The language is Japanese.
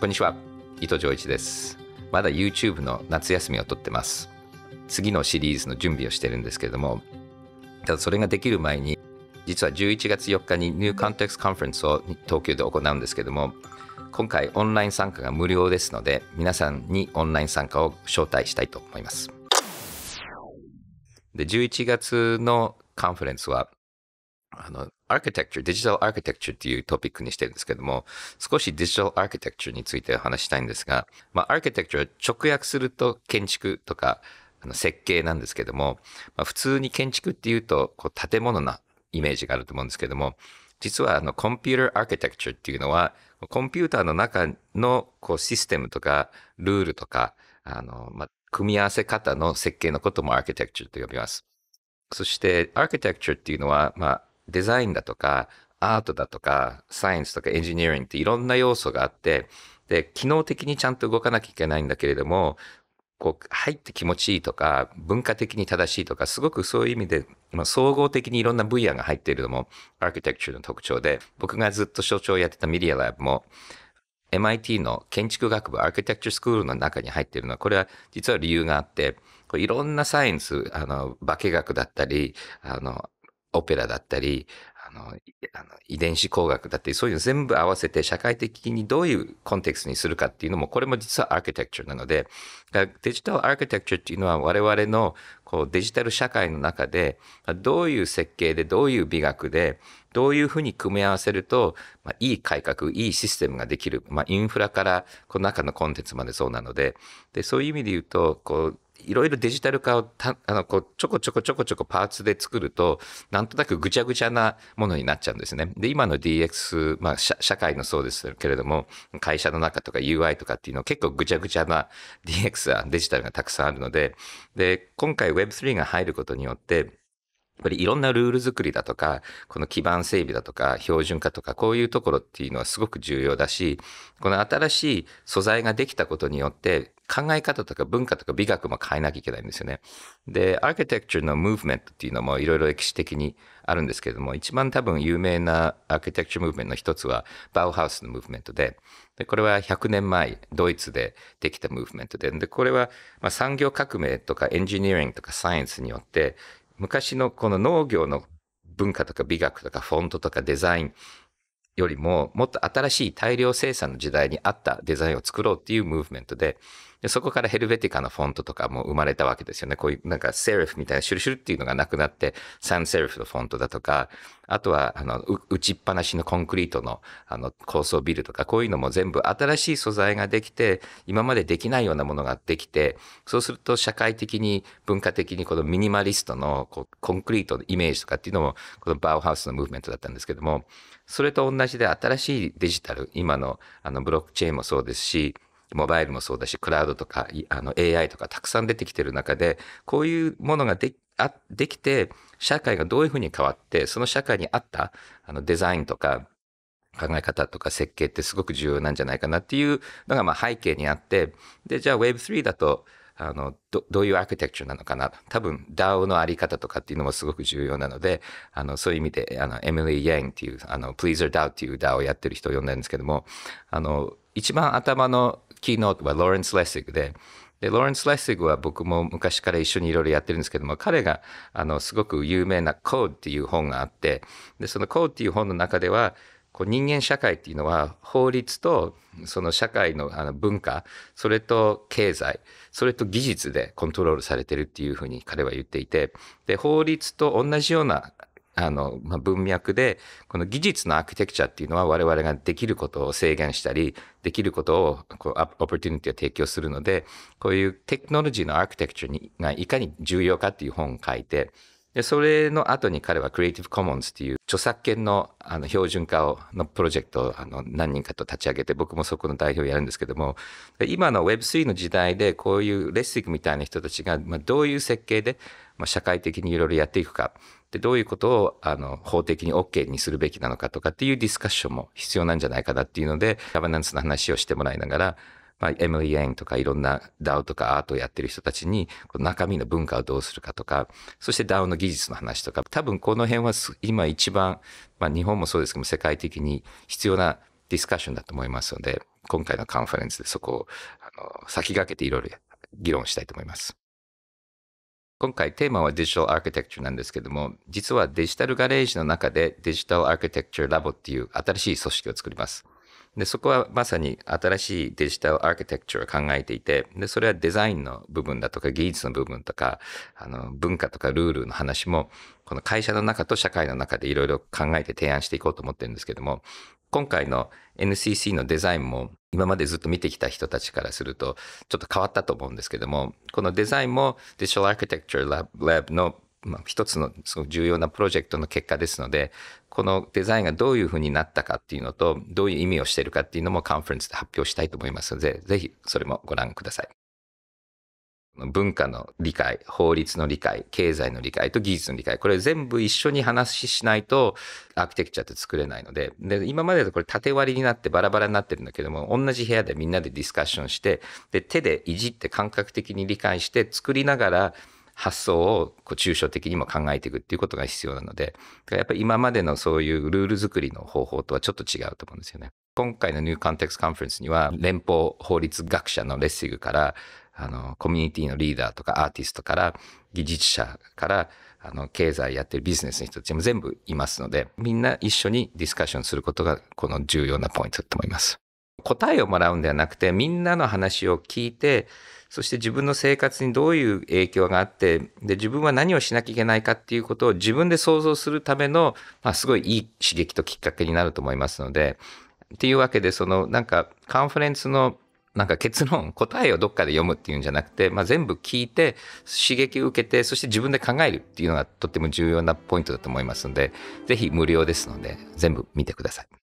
こんにちは伊藤丈一ですまだ YouTube の夏休みを撮ってます次のシリーズの準備をしてるんですけれどもただそれができる前に実は11月4日にニューカンテクスカンファレンスを東京で行うんですけども今回オンライン参加が無料ですので皆さんにオンライン参加を招待したいと思いますで11月のカンファレンスはあの、アーキテクチャ、デジタルアーキテクチャっていうトピックにしてるんですけども、少しデジタルアーキテクチャについて話したいんですが、まあ、アーキテクチャ直訳すると建築とか、あの設計なんですけども、まあ、普通に建築っていうと、こう建物なイメージがあると思うんですけども、実はあのコンピューターアーキテクチャっていうのは、コンピューターの中のこうシステムとかルールとか、あの、まあ、組み合わせ方の設計のこともアーキテクチャと呼びます。そして、アーキテクチャっていうのは、まあ、デザインだとか、アートだとか、サイエンスとかエンジニアリングっていろんな要素があって、で、機能的にちゃんと動かなきゃいけないんだけれども、こう、入って気持ちいいとか、文化的に正しいとか、すごくそういう意味で、まあ、総合的にいろんな分野が入っているのも、アーキテクチャの特徴で、僕がずっと所長をやってたメディアラブも、MIT の建築学部アーキテクチャスクールの中に入っているのは、これは実は理由があって、いろんなサイエンス、あの、化学だったり、あの、オペラだったり、あの、あの遺伝子工学だったり、そういうの全部合わせて社会的にどういうコンテクストにするかっていうのも、これも実はアーキテクチャなので、デジタルアーキテクチャっていうのは我々のこうデジタル社会の中で、どういう設計で、どういう美学で、どういうふうに組み合わせると、まあ、いい改革、いいシステムができる、まあ、インフラからこの中のコンテンツまでそうなので、で、そういう意味で言うと、こう、いろいろデジタル化をたあのこうちょこちょこちょこちょこパーツで作ると、なんとなくぐちゃぐちゃなものになっちゃうんですね。で、今の DX、まあ、社会のそうですけれども、会社の中とか UI とかっていうのは結構ぐちゃぐちゃな DX はデジタルがたくさんあるので、で、今回 Web3 が入ることによって、やっぱりいろんなルール作りだとか、この基盤整備だとか、標準化とか、こういうところっていうのはすごく重要だし、この新しい素材ができたことによって、考え方とか文化とか美学も変えなきゃいけないんですよね。で、アーキテクチャのムーブメントっていうのもいろいろ歴史的にあるんですけれども、一番多分有名なアーキテクチャムーブメントの一つは、バウハウスのムーブメントで、でこれは100年前、ドイツでできたムーブメントで、でこれはま産業革命とかエンジニアリングとかサイエンスによって、昔のこの農業の文化とか美学とかフォントとかデザインよりももっと新しい大量生産の時代に合ったデザインを作ろうっていうムーブメントで、で、そこからヘルベティカのフォントとかも生まれたわけですよね。こういうなんかセルフみたいなシュルシュルっていうのがなくなって、サンセルフのフォントだとか、あとは、あの、打ちっぱなしのコンクリートの、あの、高層ビルとか、こういうのも全部新しい素材ができて、今までできないようなものができて、そうすると社会的に、文化的にこのミニマリストのこうコンクリートのイメージとかっていうのも、このバウハウスのムーブメントだったんですけども、それと同じで新しいデジタル、今のあのブロックチェーンもそうですし、モバイルもそうだし、クラウドとか、あの AI とかたくさん出てきてる中で、こういうものがであできて、社会がどういうふうに変わって、その社会に合ったあのデザインとか、考え方とか設計ってすごく重要なんじゃないかなっていうのがまあ背景にあって、で、じゃあ Web3 だと、あのどどういうアーキテクチャなのかな多分 DAO のあり方とかっていうのもすごく重要なのであのそういう意味であのエミリー・ヤンっていうあの PleaserDAO っていう DAO をやってる人を呼んだんですけどもあの一番頭のキーノートはローレンス・レッシグでで、ローレンス・レッシグは僕も昔から一緒にいろいろやってるんですけども、彼が、あの、すごく有名な Code っていう本があって、で、その Code っていう本の中では、こう人間社会っていうのは法律とその社会のあの文化それと経済それと技術でコントロールされてるっていうふうに彼は言っていてで法律と同じようなあの、まあ、文脈で、この技術のアーキテクチャっていうのは我々ができることを制限したり、できることを、こう、オプティニティを提供するので、こういうテクノロジーのアーキテクチャにがいかに重要かっていう本を書いて、でそれの後に彼は Creative Commons っていう著作権のあの標準化をのプロジェクトをあの何人かと立ち上げて僕もそこの代表をやるんですけども今の Web3 の時代でこういうレッシックみたいな人たちが、まあ、どういう設計で、まあ、社会的にいろいろやっていくかでどういうことをあの法的に OK にするべきなのかとかっていうディスカッションも必要なんじゃないかなっていうのでガバナンスの話をしてもらいながらまあ、MEN とかいろんな DAO とかアートをやってる人たちに、中身の文化をどうするかとか、そして DAO の技術の話とか、多分この辺は今一番、まあ、日本もそうですけど世界的に必要なディスカッションだと思いますので、今回のカンファレンスでそこをあの先駆けていろいろ議論したいと思います。今回テーマはデジタルアーキテクチャなんですけども、実はデジタルガレージの中でデジタルアーキテクチャラボっていう新しい組織を作ります。で、そこはまさに新しいデジタルアーキテクチャを考えていて、で、それはデザインの部分だとか技術の部分とか、あの、文化とかルールの話も、この会社の中と社会の中でいろいろ考えて提案していこうと思ってるんですけども、今回の NCC のデザインも今までずっと見てきた人たちからするとちょっと変わったと思うんですけども、このデザインもデジタルアーキテクチャラブのまあ、一つのすごく重要なプロジェクトの結果ですので、このデザインがどういうふうになったかっていうのと、どういう意味をしているかっていうのもカンファレンスで発表したいと思いますので、ぜひそれもご覧ください。文化の理解、法律の理解、経済の理解と技術の理解、これ全部一緒に話ししないとアーキテクチャって作れないので、で今までだとこれ縦割りになってバラバラになってるんだけども、同じ部屋でみんなでディスカッションして、で手でいじって感覚的に理解して作りながら、発想をこう抽象的にも考えていくっていうことが必要なので、だからやっぱり今までのそういうルール作りの方法とはちょっと違うと思うんですよね。今回のニューカンテクスカンフェンスには、連邦法律学者のレッシグから、あの、コミュニティのリーダーとかアーティストから、技術者から、あの、経済やってるビジネスの人たちも全部いますので、みんな一緒にディスカッションすることが、この重要なポイントだと思います。答えをもらうんではなくて、みんなの話を聞いて、そして自分の生活にどういう影響があってで自分は何をしなきゃいけないかっていうことを自分で想像するための、まあ、すごいいい刺激ときっかけになると思いますのでっていうわけでそのなんかカンファレンスのなんか結論答えをどっかで読むっていうんじゃなくて、まあ、全部聞いて刺激を受けてそして自分で考えるっていうのがとっても重要なポイントだと思いますので是非無料ですので全部見てください。